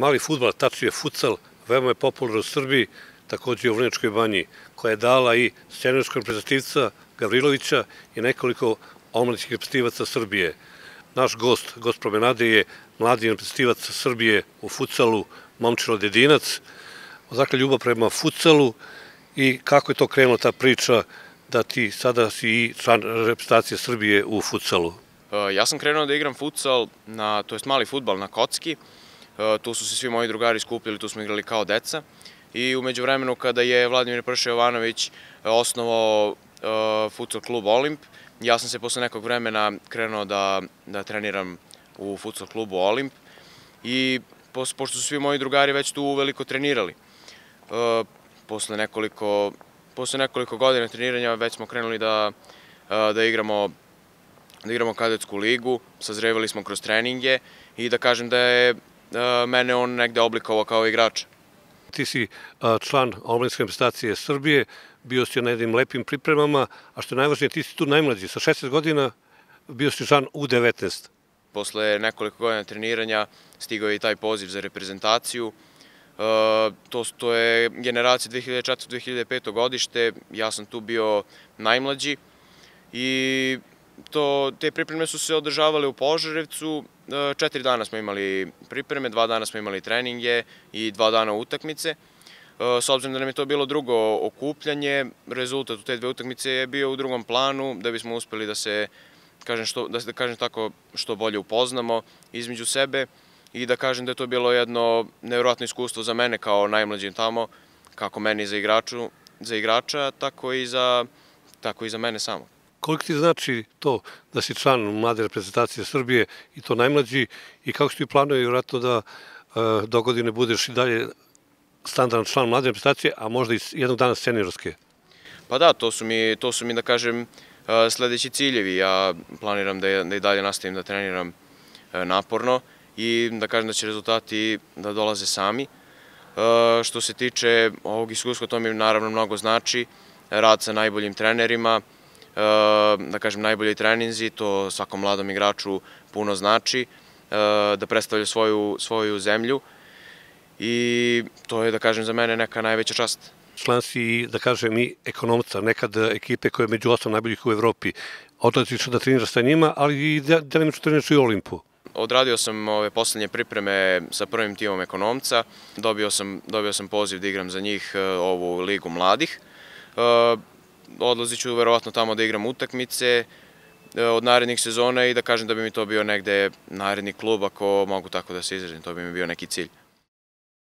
Mali futbal, tačnije futsal, veoma je popularan u Srbiji, takođe i u Vrnečkoj banji, koja je dala i scenarijskog reprezentativca Gavrilovića i nekoliko omladinskih reprezentativaca Srbije. Naš gost, gost promenade je mladi reprezentativac Srbije u futsalu, Momčilo Dedinac. Odakle ljubav prema futsalu i kako je to krenula ta priča da ti sada si i član reprezentacije Srbije u futsalu? Ja sam krenuo da igram futsal, na, to jest mali futbal na kocki, E, tu su se svi moji drugari skupljali, tu smo igrali kao deca. I umeđu vremenu kada je Vladimir Prša Jovanović e, osnovao e, futsal klub Olimp, ja sam se posle nekog vremena krenuo da, da treniram u futsal klubu Olimp i pošto su svi moji drugari već tu veliko trenirali. E, posle, nekoliko, posle nekoliko godina treniranja već smo krenuli da, da igramo da igramo kadetsku ligu, sazrevali smo kroz treninge i da kažem da je Eh, mene on negde oblikovao kao igrača. Ti si eh, član omlinske prestacije Srbije, bio si na jednim lepim pripremama, a što je najvažnije, ti si tu najmlađi, sa 16 godina bio si član U19. Posle nekoliko godina treniranja stigao je i taj poziv za reprezentaciju. Eh, to, to je generacija 2004-2005. godište, ja sam tu bio najmlađi i to, te pripreme su se održavale u Požarevcu, e, četiri dana smo imali pripreme, dva dana smo imali treninge i dva dana utakmice. E, s obzirom da nam je to bilo drugo okupljanje, rezultat u te dve utakmice je bio u drugom planu, da bismo uspeli da se, kažem, što, da, da kažem tako, što bolje upoznamo između sebe i da kažem da je to bilo jedno nevjerojatno iskustvo za mene kao najmlađim tamo, kako meni za, igraču, za igrača, tako i za, tako i za mene samog. Koliko ti znači to da si član mlade reprezentacije Srbije i to najmlađi i kako ti planuje vratno da e, do godine budeš i dalje standardan član mlade reprezentacije, a možda i jednog dana seniorske? Pa da, to su mi, to su mi da kažem, e, sledeći ciljevi. Ja planiram da, da i dalje nastavim da treniram e, naporno i da kažem da će rezultati da dolaze sami. Što se tiče ovog iskustva, to mi naravno mnogo znači. Rad sa najboljim trenerima, Ehm, da kažem, najbolji treninzi, to svakom mladom igraču puno znači, ehm, da predstavlja svoju, svoju zemlju i to je, da kažem, za mene neka najveća čast. Član si, da kažem, i ekonomca, nekad ekipe koje je među osam najboljih u Evropi. Odlaziš da treniraš sa njima, ali i delimično treniraš i Olimpu. Odradio sam ove poslednje pripreme sa prvim timom ekonomca, dobio sam, dobio sam poziv da igram za njih ehm, ovu ligu mladih odlazit ću verovatno tamo da igram utakmice e, od narednih sezona i da kažem da bi mi to bio negde naredni klub, ako mogu tako da se izrazim, to bi mi bio neki cilj.